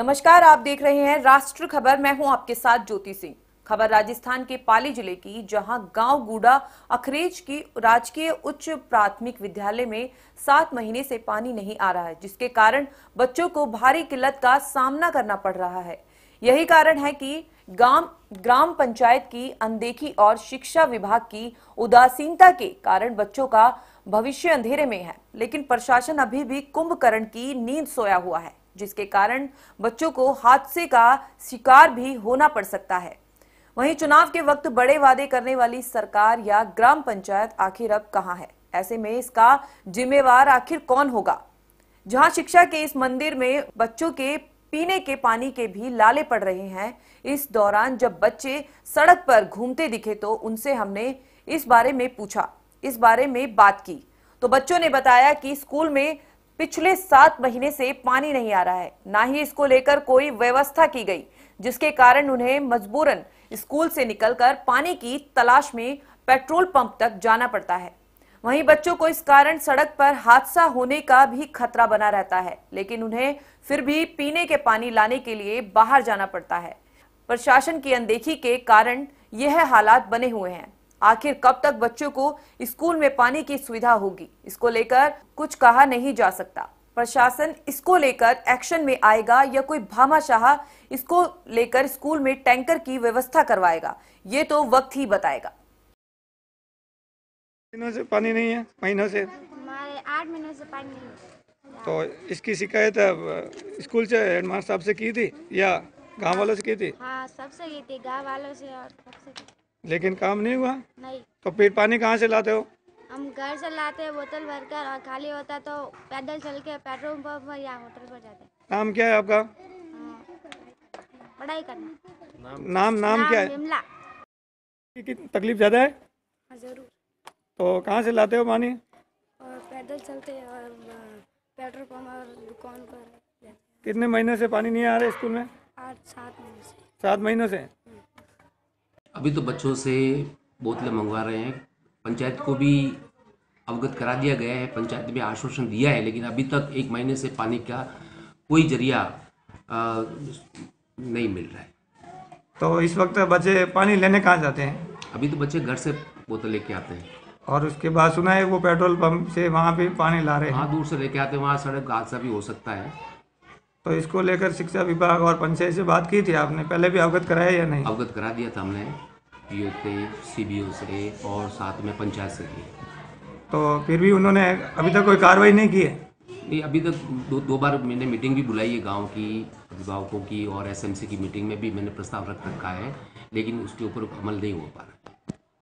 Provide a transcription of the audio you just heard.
नमस्कार आप देख रहे हैं राष्ट्र खबर मैं हूं आपके साथ ज्योति सिंह खबर राजस्थान के पाली जिले की जहां गांव गुड़ा अखरेज की राजकीय उच्च प्राथमिक विद्यालय में सात महीने से पानी नहीं आ रहा है जिसके कारण बच्चों को भारी किल्लत का सामना करना पड़ रहा है यही कारण है कि गांव ग्राम पंचायत की अनदेखी और शिक्षा विभाग की उदासीनता के कारण बच्चों का भविष्य अंधेरे में है लेकिन प्रशासन अभी भी कुंभकर्ण की नींद सोया हुआ है जिसके कारण बच्चों को हादसे का शिकार भी होना पड़ सकता है वहीं चुनाव के वक्त बड़े वादे करने वाली सरकार या ग्राम पंचायत आखिर अब कहाँ है ऐसे में इसका जिम्मेवार आखिर कौन होगा जहां शिक्षा के इस मंदिर में बच्चों के पीने के पानी के भी लाले पड़ रहे हैं इस दौरान जब बच्चे सड़क पर घूमते दिखे तो उनसे हमने इस बारे में पूछा इस बारे में बात की तो बच्चों ने बताया कि स्कूल में पिछले सात महीने से पानी नहीं आ रहा है ना ही इसको लेकर कोई व्यवस्था की गई जिसके कारण उन्हें मजबूरन स्कूल से निकलकर पानी की तलाश में पेट्रोल पंप तक जाना पड़ता है वहीं बच्चों को इस कारण सड़क पर हादसा होने का भी खतरा बना रहता है लेकिन उन्हें फिर भी पीने के पानी लाने के लिए बाहर जाना पड़ता है प्रशासन की अनदेखी के कारण यह हालात बने हुए हैं आखिर कब तक बच्चों को स्कूल में पानी की सुविधा होगी इसको लेकर कुछ कहा नहीं जा सकता प्रशासन इसको लेकर एक्शन में आएगा या कोई भामाशाह इसको लेकर स्कूल में टैंकर की व्यवस्था करवाएगा ये तो वक्त ही बताएगा महीनों से पानी नहीं है महीनों से आठ महीनों से पानी नहीं तो इसकी शिकायत स्कूल से हेडमास्टर साहब से की थी या गांव वालों से की थी हाँ सबसे की थी गांव वालों से और सबसे लेकिन काम नहीं हुआ नहीं तो पेट पानी कहाँ से लाते हो हम घर से लाते हैं बोतल भर कर और खाली होता तो पैदल चल के पेट्रोल पंप या होटल पर जाते नाम क्या है आपका हाँ। पढ़ाई करना नाम नाम, नाम क्या है कि तकलीफ ज़्यादा है हाँ, ज़रूर तो कहाँ से लाते हो पानी पैदल चलते और पेट्रोल पंप और दुकान पर कितने महीने से पानी नहीं आ रहा स्कूल में आठ सात महीने से सात महीनों से अभी तो बच्चों से बोतलें मंगवा रहे हैं पंचायत को भी अवगत करा दिया गया है पंचायत में आश्वासन दिया है लेकिन अभी तक एक महीने से पानी का कोई जरिया नहीं मिल रहा है तो इस वक्त बच्चे पानी लेने कहाँ जाते हैं अभी तो बच्चे घर से बोतल लेके आते हैं और उसके बाद सुना है वो पेट्रोल पंप से वहाँ पे पानी ला रहे हैं हाँ दूर से लेके आते हैं वहाँ सड़क हादसा भी हो सकता है तो इसको लेकर शिक्षा विभाग और पंचायत से बात की थी आपने पहले भी अवगत कराया या नहीं अवगत करा दिया था हमने पी से सी से और साथ में पंचायत से की तो फिर भी उन्होंने अभी तक कोई कार्रवाई नहीं की है नहीं अभी तक दो दो बार मैंने मीटिंग भी बुलाई है गांव की अभिभावकों की और एसएमसी की मीटिंग में भी मैंने प्रस्ताव रख रखा है लेकिन उसके ऊपर अमल नहीं हो पा रहा